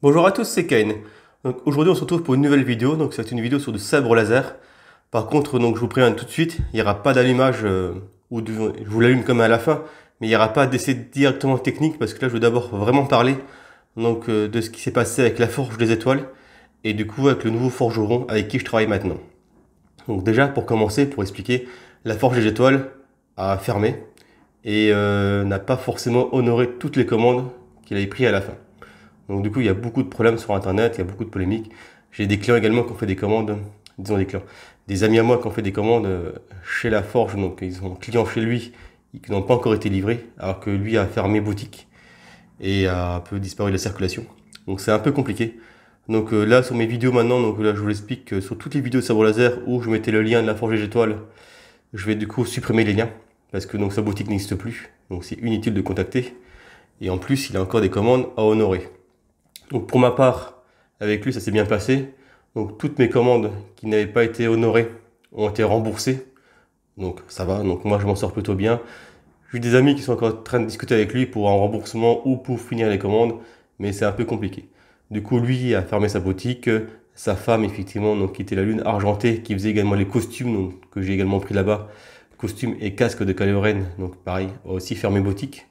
Bonjour à tous, c'est Kane. aujourd'hui on se retrouve pour une nouvelle vidéo, donc c'est une vidéo sur du sabre laser. Par contre donc je vous préviens tout de suite, il n'y aura pas d'allumage euh, ou je vous l'allume comme à la fin, mais il n'y aura pas d'essai directement technique parce que là je veux d'abord vraiment parler donc euh, de ce qui s'est passé avec la forge des étoiles et du coup avec le nouveau forgeron avec qui je travaille maintenant. Donc déjà pour commencer, pour expliquer, la forge des étoiles a fermé et euh, n'a pas forcément honoré toutes les commandes qu'il avait prises à la fin. Donc du coup, il y a beaucoup de problèmes sur Internet, il y a beaucoup de polémiques. J'ai des clients également qui ont fait des commandes, disons des clients, des amis à moi qui ont fait des commandes euh, chez La Forge, donc ils ont client chez lui qui n'ont pas encore été livrés, alors que lui a fermé boutique et a un peu disparu de la circulation. Donc c'est un peu compliqué. Donc euh, là sur mes vidéos maintenant, donc là je vous l'explique sur toutes les vidéos de sabre laser où je mettais le lien de la forge étoile, je vais du coup supprimer les liens parce que donc sa boutique n'existe plus. Donc c'est inutile de contacter. Et en plus, il a encore des commandes à honorer. Donc pour ma part, avec lui, ça s'est bien passé. Donc toutes mes commandes qui n'avaient pas été honorées ont été remboursées. Donc ça va, donc moi je m'en sors plutôt bien. J'ai des amis qui sont encore en train de discuter avec lui pour un remboursement ou pour finir les commandes, mais c'est un peu compliqué. Du coup, lui a fermé sa boutique, sa femme effectivement donc était la lune argentée qui faisait également les costumes que j'ai également pris là-bas, costumes et casques de Caloren, donc pareil, a aussi fermé boutique.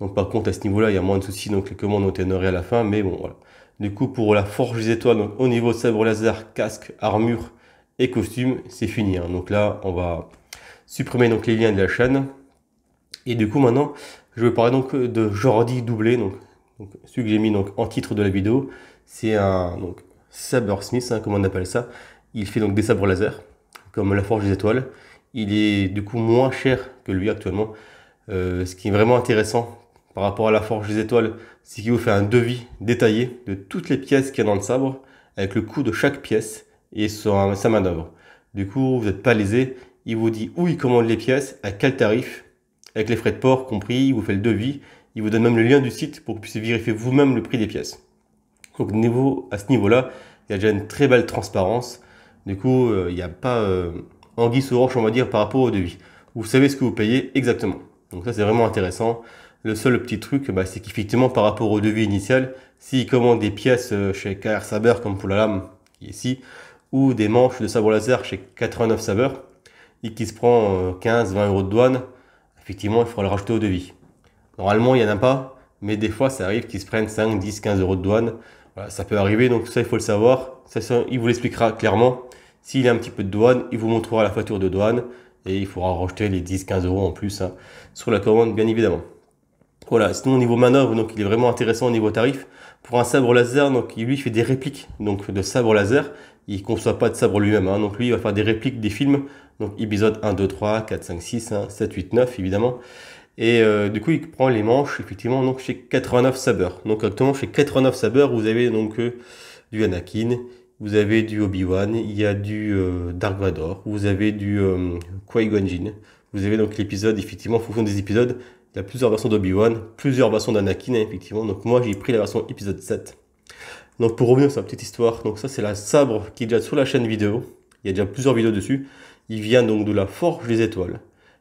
Donc par contre, à ce niveau-là, il y a moins de soucis, donc les commandes ont été à la fin, mais bon, voilà. Du coup, pour la forge des étoiles, donc, au niveau sabre laser, casque, armure et costume, c'est fini. Hein. Donc là, on va supprimer donc les liens de la chaîne. Et du coup, maintenant, je vais parler donc de Jordi Doublé, donc, celui que j'ai mis donc en titre de la vidéo. C'est un donc sabre smith, hein, comme on appelle ça. Il fait donc des sabres laser, comme la forge des étoiles. Il est du coup moins cher que lui actuellement. Euh, ce qui est vraiment intéressant par rapport à la forge des étoiles, c'est qu'il vous fait un devis détaillé de toutes les pièces qu'il y a dans le sabre, avec le coût de chaque pièce et son, sa main d'œuvre. Du coup, vous n'êtes pas lésé, il vous dit où il commande les pièces, à quel tarif, avec les frais de port compris, il vous fait le devis, il vous donne même le lien du site pour que vous puissiez vérifier vous-même le prix des pièces. Donc niveau, à ce niveau-là, il y a déjà une très belle transparence. Du coup, euh, il n'y a pas euh, anguille sous roche, on va dire, par rapport au devis. Vous savez ce que vous payez exactement. Donc ça, c'est vraiment intéressant. Le seul petit truc, bah, c'est qu'effectivement, par rapport au devis initial, s'il commande des pièces euh, chez KR Saber, comme pour la lame qui est ici, ou des manches de sabre laser chez 89 Saber, et qui se prend 15-20 euh, euros de douane, effectivement, il faudra le rajouter au devis. Normalement, il n'y en a pas, mais des fois, ça arrive qu'ils se prennent 5, 10, 15 euros de douane. Voilà, ça peut arriver, donc ça, il faut le savoir. Ça, il vous l'expliquera clairement. S'il a un petit peu de douane, il vous montrera la facture de douane et il faudra rajouter les 10-15 euros en plus hein, sur la commande, bien évidemment. Voilà, sinon au niveau manœuvre, donc il est vraiment intéressant au niveau tarif. Pour un sabre laser, donc lui il fait des répliques donc de sabre laser. Il ne conçoit pas de sabre lui-même, hein. donc lui il va faire des répliques des films, donc épisode 1, 2, 3, 4, 5, 6, 7, 8, 9 évidemment. Et euh, du coup il prend les manches effectivement donc chez 89 sabre Donc actuellement chez 89 sabers, vous avez donc euh, du Anakin, vous avez du Obi-Wan, il y a du euh, Dark Vador, vous avez du euh, Qui-Gon Jinn, vous avez donc l'épisode, effectivement, en fonction des épisodes, il y a plusieurs versions d'Obi-Wan, plusieurs versions d'Anakin, effectivement. Donc moi, j'ai pris la version épisode 7. Donc pour revenir sur la petite histoire, donc ça c'est la sabre qui est déjà sur la chaîne vidéo. Il y a déjà plusieurs vidéos dessus. Il vient donc de la Forge des Étoiles.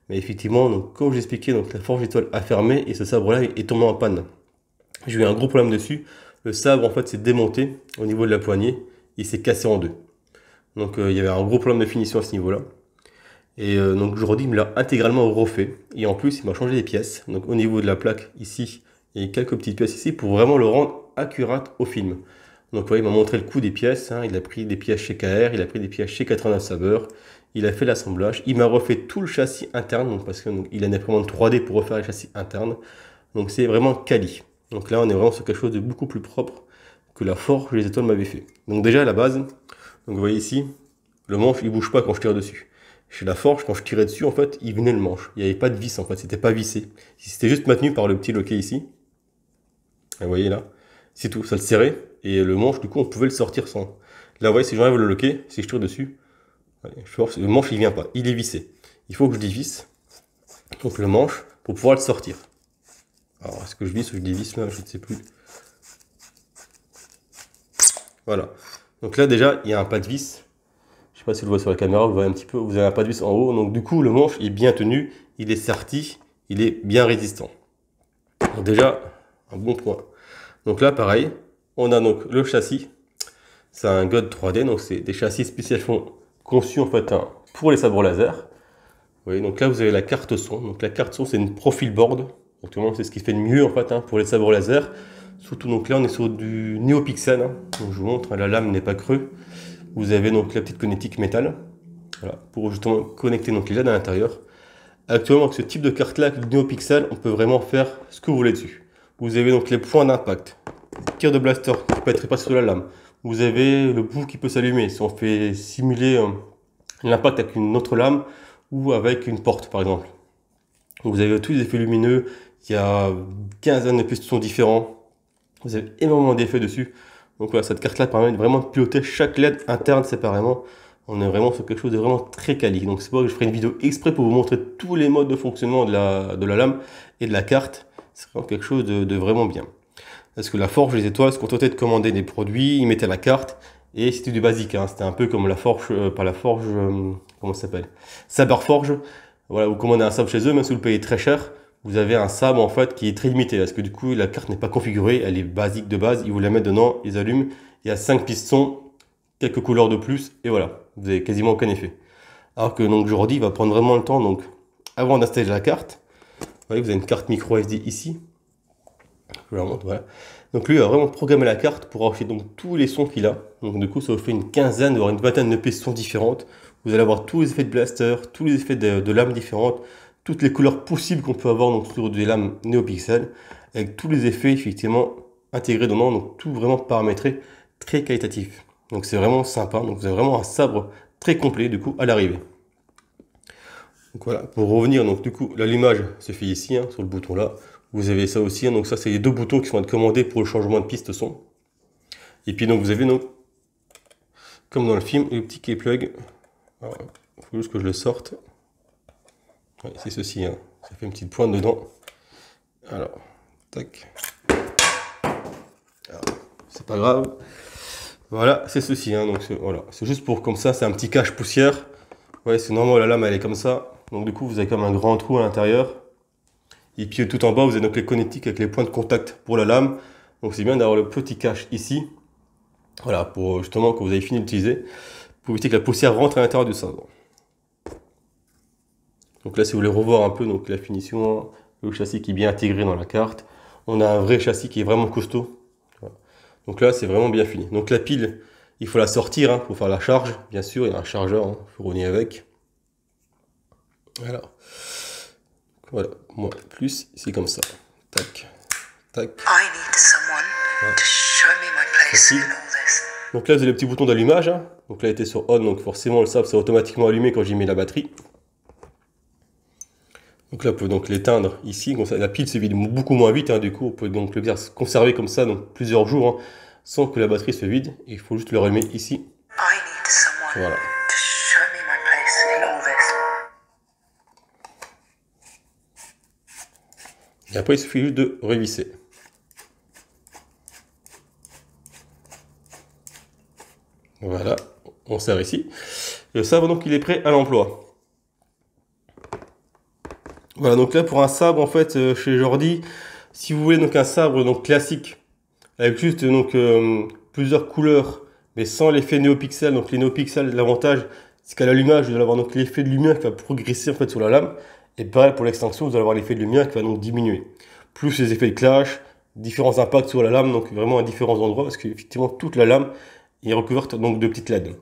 Mais effectivement, donc, comme j'expliquais, donc la Forge des Étoiles a fermé et ce sabre-là est tombé en panne. J'ai eu un gros problème dessus. Le sabre en fait s'est démonté au niveau de la poignée. Il s'est cassé en deux. Donc euh, il y avait un gros problème de finition à ce niveau-là. Et euh, donc Jordi me l'a intégralement refait. Et en plus, il m'a changé les pièces. Donc au niveau de la plaque ici, et quelques petites pièces ici pour vraiment le rendre accurate au film. Donc vous voyez, il m'a montré le coût des pièces. Hein. Il a pris des pièces chez KR, il a pris des pièces chez 89 saveur Il a fait l'assemblage. Il m'a refait tout le châssis interne donc, parce qu'il a une imprimante 3D pour refaire le châssis interne. Donc c'est vraiment quali. Donc là, on est vraiment sur quelque chose de beaucoup plus propre que la force que les étoiles m'avaient fait. Donc déjà à la base, donc vous voyez ici, le manche il bouge pas quand je tire dessus. Chez la forge, quand je tirais dessus, en fait, il venait le manche. Il n'y avait pas de vis, en fait, c'était pas vissé. C'était juste maintenu par le petit loquet ici. vous voyez là, c'est tout, ça le serrait. Et le manche, du coup, on pouvait le sortir sans. Là, vous voyez, si j'enlève le loquet, si je tire dessus, le manche, il vient pas, il est vissé. Il faut que je dévisse, donc le manche, pour pouvoir le sortir. Alors, est-ce que je visse ou je dévisse là Je ne sais plus. Voilà. Donc là, déjà, il y a un pas de vis je sais pas si vous le voyez sur la caméra, vous voyez un petit peu, vous avez un pas de vis en haut. Donc du coup, le manche est bien tenu, il est serti, il est bien résistant. déjà, un bon point. Donc là, pareil, on a donc le châssis. C'est un God 3D, donc c'est des châssis spécialement conçus en fait hein, pour les sabres laser. Vous voyez, donc là, vous avez la carte son. Donc la carte son, c'est une profil board. Donc c'est ce qui fait de mieux en fait hein, pour les sabres laser. Surtout donc là on est sur du NeoPixel. Hein. Donc je vous montre, la lame n'est pas crue. Vous avez donc la petite connectique métal, pour justement connecter donc les LED à l'intérieur. Actuellement, avec ce type de carte-là, avec le NeoPixel, on peut vraiment faire ce que vous voulez dessus. Vous avez donc les points d'impact, tir de blaster qui peut être pas sur la lame. Vous avez le bout qui peut s'allumer si on fait simuler euh, l'impact avec une autre lame ou avec une porte par exemple. vous avez tous les effets lumineux, il y a 15 de sont différents. Vous avez énormément d'effets dessus. Donc voilà, cette carte-là permet vraiment de piloter chaque LED interne séparément. On est vraiment sur quelque chose de vraiment très quali. Donc c'est pour que je ferai une vidéo exprès pour vous montrer tous les modes de fonctionnement de la, de la lame et de la carte. C'est vraiment quelque chose de, vraiment bien. Parce que la forge, les étoiles se contentaient de commander des produits, ils mettaient la carte et c'était du basique. Hein. C'était un peu comme la forge, par euh, pas la forge, euh, comment ça s'appelle Saberforge. Voilà, vous commandez un sabre chez eux, même si vous le payez très cher, vous avez un sabre en fait qui est très limité parce que du coup la carte n'est pas configurée, elle est basique de base, ils vous la mettent dedans, ils allument, il y a 5 pistons, quelques couleurs de plus et voilà, vous avez quasiment aucun effet. Alors que donc Jordi il va prendre vraiment le temps donc avant d'installer la carte, vous voyez vous avez une carte micro SD ici, Donc lui il va vraiment programmer la carte pour afficher donc tous les sons qu'il a. Donc du coup ça vous fait une quinzaine voire une vingtaine de pistons différentes. Vous allez avoir tous les effets de blaster, tous les effets de, de lames différentes, toutes les couleurs possibles qu'on peut avoir donc, sur des lames NeoPixel, avec tous les effets effectivement intégrés dedans, donc tout vraiment paramétré, très qualitatif. Donc c'est vraiment sympa, donc vous avez vraiment un sabre très complet du coup à l'arrivée. voilà, pour revenir, donc du coup l'allumage se fait ici, hein, sur le bouton là. Vous avez ça aussi, hein, donc ça c'est les deux boutons qui sont à être commandés pour le changement de piste son. Et puis donc vous avez comme dans le film, le petit key plug. il faut juste que je le sorte c'est ceci, hein. ça fait une petite pointe dedans. Alors, tac. C'est pas grave. Voilà, c'est ceci. Hein. donc voilà, c'est juste pour comme ça, c'est un petit cache poussière. Ouais, c'est normal. La lame, elle est comme ça. Donc du coup, vous avez comme un grand trou à l'intérieur. Et puis tout en bas, vous avez donc les connectiques avec les points de contact pour la lame. Donc c'est bien d'avoir le petit cache ici. Voilà, pour justement quand vous avez fini d'utiliser, pour éviter que la poussière rentre à l'intérieur du cylindre. Donc là, si vous voulez revoir un peu donc, la finition, le châssis qui est bien intégré dans la carte, on a un vrai châssis qui est vraiment costaud. Donc là, c'est vraiment bien fini. Donc la pile, il faut la sortir hein, pour faire la charge. Bien sûr, il y a un chargeur hein, fourni avec. Alors, voilà, moi, plus, c'est comme ça. Tac, tac. Donc là, vous avez le petit bouton d'allumage. Hein. Donc là, il était sur on, donc forcément, le sable, s'est automatiquement allumé quand j'y mets la batterie. Donc là, on peut donc l'éteindre ici. La pile se vide beaucoup moins vite. Hein. du coup, on peut donc le conserver comme ça donc plusieurs jours hein, sans que la batterie se vide. il faut juste le remettre ici. Voilà. Et après, il suffit juste de revisser. Voilà, on serre ici. Le sabre, donc, il est prêt à l'emploi. Voilà, donc là pour un sabre en fait euh, chez Jordi, si vous voulez donc un sabre donc classique avec juste donc euh, plusieurs couleurs mais sans l'effet néopixel. Donc les néopixels, l'avantage c'est qu'à l'allumage vous allez avoir donc l'effet de lumière qui va progresser en fait sur la lame et pareil pour l'extinction vous allez avoir l'effet de lumière qui va donc diminuer. Plus les effets de clash, différents impacts sur la lame donc vraiment à différents endroits parce qu'effectivement toute la lame est recouverte donc de petites LED.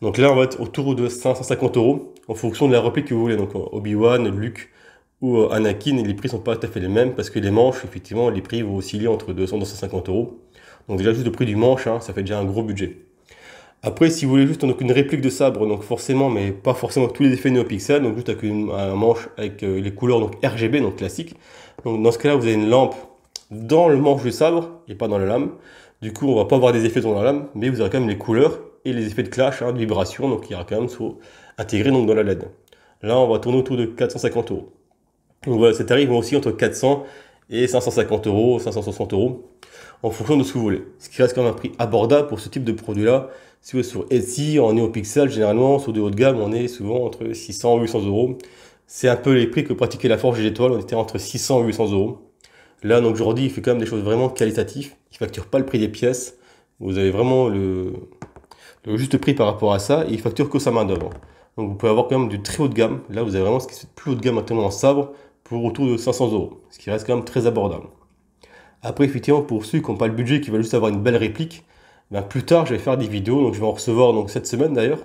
Donc là on va être autour de 550 euros en fonction de la replique que vous voulez donc Obi-Wan, Luke ou euh, Anakin, les prix sont pas tout à fait les mêmes parce que les manches, effectivement, les prix vont osciller entre 200 et 250 euros. Donc déjà, juste le prix du manche, hein, ça fait déjà un gros budget. Après, si vous voulez juste donc une réplique de sabre, donc forcément, mais pas forcément tous les effets NeoPixel, donc juste avec un manche avec euh, les couleurs donc RGB, donc classique. Donc dans ce cas-là, vous avez une lampe dans le manche du sabre et pas dans la lame. Du coup, on va pas avoir des effets dans la lame, mais vous aurez quand même les couleurs et les effets de clash, hein, de vibration, donc il y aura quand même soit intégré donc dans la LED. Là, on va tourner autour de 450 euros. Donc voilà, ces tarifs vont aussi entre 400 et 550 euros, 560 euros, en fonction de ce que vous voulez. Ce qui reste quand même un prix abordable pour ce type de produit-là. Si vous êtes sur Etsy, en néopixel, généralement, sur du haut de gamme, on est souvent entre 600 et 800 euros. C'est un peu les prix que pratiquait la Forge des Étoiles. on était entre 600 et 800 euros. Là, donc aujourd'hui, il fait quand même des choses vraiment qualitatives. Il ne facture pas le prix des pièces. Vous avez vraiment le, juste prix par rapport à ça. Et il facture que sa main d'œuvre. Donc vous pouvez avoir quand même du très haut de gamme. Là, vous avez vraiment ce qui est plus haut de gamme actuellement en sabre pour autour de 500 euros, ce qui reste quand même très abordable. Après, effectivement, pour ceux qui n'ont pas le budget, qui veulent juste avoir une belle réplique, ben plus tard, je vais faire des vidéos, donc je vais en recevoir donc, cette semaine d'ailleurs,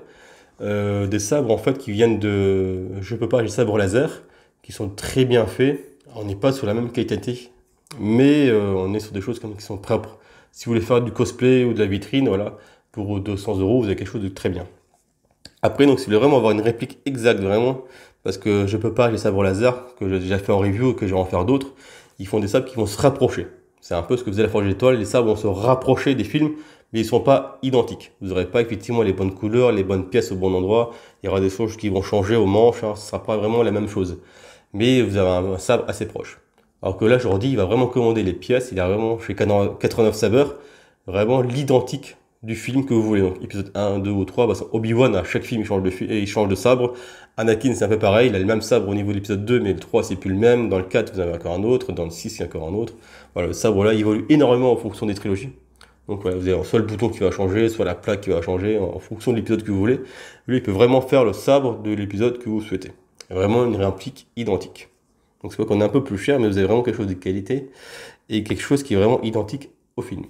euh, des sabres en fait qui viennent de, je peux pas, des sabres laser, qui sont très bien faits. On n'est pas sur la même qualité, mais euh, on est sur des choses comme qui sont propres. Si vous voulez faire du cosplay ou de la vitrine, voilà, pour 200 euros, vous avez quelque chose de très bien. Après, donc, si vous voulez vraiment avoir une réplique exacte, vraiment, parce que je peux pas les sabres laser que j'ai déjà fait en review et que je vais en faire d'autres. Ils font des sabres qui vont se rapprocher. C'est un peu ce que faisait la Forge d'étoiles. Les sabres vont se rapprocher des films, mais ils sont pas identiques. Vous n'aurez pas effectivement les bonnes couleurs, les bonnes pièces au bon endroit. Il y aura des choses qui vont changer au manche, hein. ce ne sera pas vraiment la même chose. Mais vous avez un sabre assez proche. Alors que là, je redis, il va vraiment commander les pièces. Il a vraiment chez 89 saveurs vraiment l'identique du film que vous voulez. Donc épisode 1, 2 ou 3, bah, Obi-Wan, à chaque film, il change, de il change de sabre. Anakin, c'est un peu pareil, il a le même sabre au niveau de l'épisode 2, mais le 3, c'est plus le même. Dans le 4, vous avez encore un autre. Dans le 6, il y a encore un autre. Voilà, le sabre là évolue énormément en fonction des trilogies. Donc voilà, vous avez soit le bouton qui va changer, soit la plaque qui va changer, en fonction de l'épisode que vous voulez. Lui, il peut vraiment faire le sabre de l'épisode que vous souhaitez. Vraiment une réplique identique. Donc c'est pas qu'on est un peu plus cher, mais vous avez vraiment quelque chose de qualité et quelque chose qui est vraiment identique au film.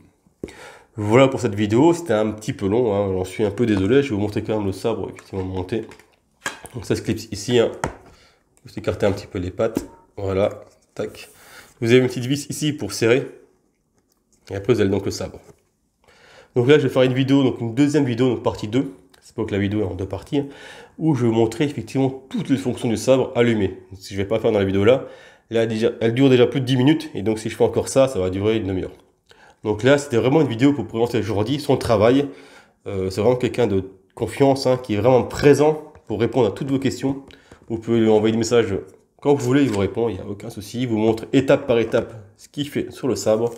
Voilà pour cette vidéo, c'était un petit peu long, hein. j'en suis un peu désolé, je vais vous montrer quand même le sabre effectivement monté. Donc ça se clipse ici, hein. vous écartez un petit peu les pattes, voilà, tac. Vous avez une petite vis ici pour serrer, et après vous avez donc le sabre. Donc là je vais faire une vidéo, donc une deuxième vidéo, donc partie 2, c'est pas que la vidéo est en deux parties, hein, où je vais vous montrer effectivement toutes les fonctions du sabre allumé. Si je vais pas faire dans la vidéo là, là elle dure déjà plus de 10 minutes, et donc si je fais encore ça, ça va durer une demi-heure. Donc là, c'était vraiment une vidéo pour présenter aujourd'hui son travail. Euh, c'est vraiment quelqu'un de confiance, hein, qui est vraiment présent pour répondre à toutes vos questions. Vous pouvez lui envoyer des messages quand vous voulez, il vous répond, il n'y a aucun souci. Il vous montre étape par étape ce qu'il fait sur le sabre.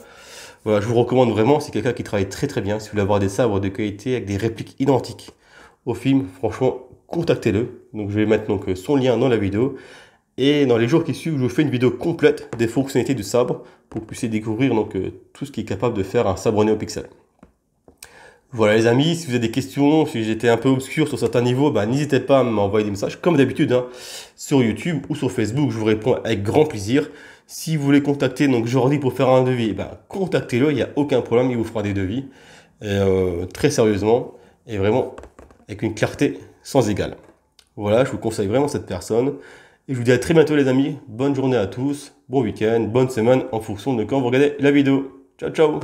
Voilà, je vous recommande vraiment, c'est quelqu'un qui travaille très très bien. Si vous voulez avoir des sabres de qualité avec des répliques identiques au film, franchement, contactez-le. Donc je vais mettre donc son lien dans la vidéo et dans les jours qui suivent, je vous fais une vidéo complète des fonctionnalités du sabre pour que vous puissiez découvrir euh, tout ce qui est capable de faire un sabre pixel. Voilà les amis, si vous avez des questions, si j'étais un peu obscur sur certains niveaux, bah, n'hésitez pas à m'envoyer des messages comme d'habitude hein, sur YouTube ou sur Facebook, je vous réponds avec grand plaisir. Si vous voulez contacter donc Jordi pour faire un devis, bah, contactez-le, il n'y a aucun problème, il vous fera des devis euh, très sérieusement et vraiment avec une clarté sans égale. Voilà, je vous conseille vraiment cette personne. Et je vous dis à très bientôt les amis. Bonne journée à tous, bon week-end, bonne semaine en fonction de quand vous regardez la vidéo. Ciao ciao